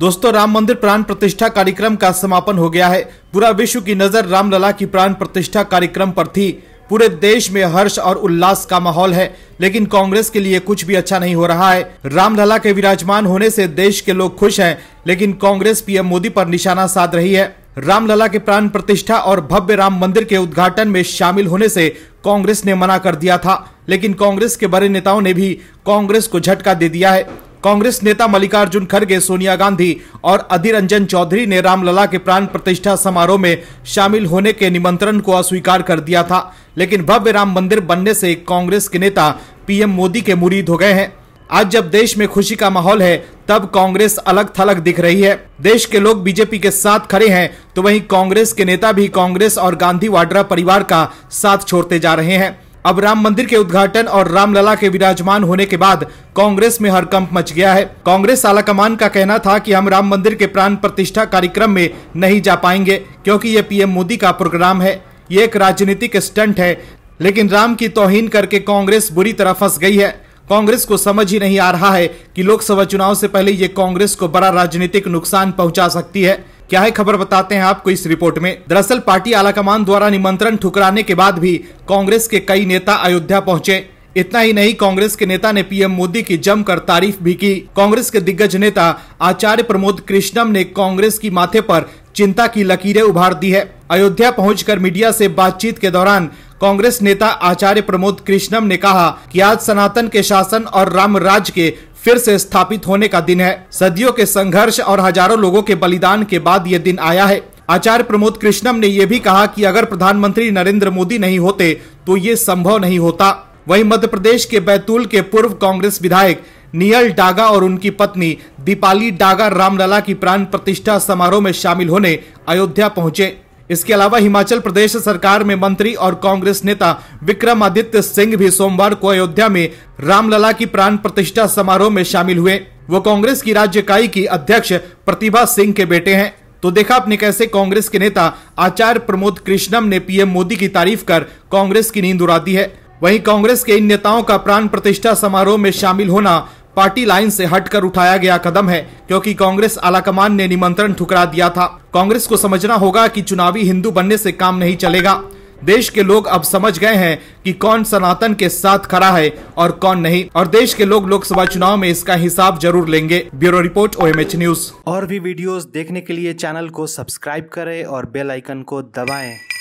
दोस्तों राम मंदिर प्राण प्रतिष्ठा कार्यक्रम का समापन हो गया है पूरा विश्व की नजर रामलला की प्राण प्रतिष्ठा कार्यक्रम पर थी पूरे देश में हर्ष और उल्लास का माहौल है लेकिन कांग्रेस के लिए कुछ भी अच्छा नहीं हो रहा है रामलला के विराजमान होने से देश के लोग खुश हैं लेकिन कांग्रेस पीएम मोदी पर निशाना साध रही है रामलला के प्राण प्रतिष्ठा और भव्य राम मंदिर के उद्घाटन में शामिल होने से कांग्रेस ने मना कर दिया था लेकिन कांग्रेस के बड़े नेताओं ने भी कांग्रेस को झटका दे दिया है कांग्रेस नेता मल्लिकार्जुन खड़गे सोनिया गांधी और अधीर रंजन चौधरी ने रामलला के प्राण प्रतिष्ठा समारोह में शामिल होने के निमंत्रण को अस्वीकार कर दिया था लेकिन भव्य राम मंदिर बनने से कांग्रेस के नेता पीएम मोदी के मुरीद हो गए हैं आज जब देश में खुशी का माहौल है तब कांग्रेस अलग थलग दिख रही है देश के लोग बीजेपी के साथ खड़े हैं तो वहीं कांग्रेस के नेता भी कांग्रेस और गांधी वाड्रा परिवार का साथ छोड़ते जा रहे हैं अब राम मंदिर के उद्घाटन और रामलला के विराजमान होने के बाद कांग्रेस में हरकंप मच गया है कांग्रेस आलाकमान का कहना था कि हम राम मंदिर के प्राण प्रतिष्ठा कार्यक्रम में नहीं जा पाएंगे क्योंकि ये पीएम मोदी का प्रोग्राम है ये एक राजनीतिक स्टंट है लेकिन राम की तोहिन करके कांग्रेस बुरी तरह फंस गई है कांग्रेस को समझ ही नहीं आ रहा है कि लोकसभा चुनाव से पहले ये कांग्रेस को बड़ा राजनीतिक नुकसान पहुंचा सकती है क्या है खबर बताते हैं आपको इस रिपोर्ट में दरअसल पार्टी आलाकमान द्वारा निमंत्रण ठुकराने के बाद भी कांग्रेस के कई नेता अयोध्या पहुंचे इतना ही नहीं कांग्रेस के नेता ने पीएम मोदी की जमकर तारीफ भी की कांग्रेस के दिग्गज नेता आचार्य प्रमोद कृष्णम ने कांग्रेस की माथे पर चिंता की लकीरें उभार दी है अयोध्या पहुंचकर मीडिया से बातचीत के दौरान कांग्रेस नेता आचार्य प्रमोद कृष्णम ने कहा कि आज सनातन के शासन और राम राज के फिर से स्थापित होने का दिन है सदियों के संघर्ष और हजारों लोगों के बलिदान के बाद ये दिन आया है आचार्य प्रमोद कृष्णम ने यह भी कहा कि अगर प्रधानमंत्री नरेंद्र मोदी नहीं होते तो ये संभव नहीं होता वहीं मध्य प्रदेश के बैतूल के पूर्व कांग्रेस विधायक नियल डागा और उनकी पत्नी दीपाली डागा रामलला की प्राण प्रतिष्ठा समारोह में शामिल होने अयोध्या पहुंचे इसके अलावा हिमाचल प्रदेश सरकार में मंत्री और कांग्रेस नेता विक्रमादित्य सिंह भी सोमवार को अयोध्या में रामलला की प्राण प्रतिष्ठा समारोह में शामिल हुए वो कांग्रेस की राज्य इकाई की अध्यक्ष प्रतिभा सिंह के बेटे हैं तो देखा आपने कैसे कांग्रेस के नेता आचार्य प्रमोद कृष्णम ने पीएम मोदी की तारीफ कर कांग्रेस की नींद उड़ा दी है वहीं कांग्रेस के इन नेताओं का प्राण प्रतिष्ठा समारोह में शामिल होना पार्टी लाइन से हटकर उठाया गया कदम है क्योंकि कांग्रेस आलाकमान ने निमंत्रण ठुकरा दिया था कांग्रेस को समझना होगा कि चुनावी हिंदू बनने से काम नहीं चलेगा देश के लोग अब समझ गए हैं कि कौन सनातन के साथ खड़ा है और कौन नहीं और देश के लोग लोकसभा चुनाव में इसका हिसाब जरूर लेंगे ब्यूरो रिपोर्ट ओ न्यूज और भी वीडियोस देखने के लिए चैनल को सब्सक्राइब करें और बेल आइकन को दबाएं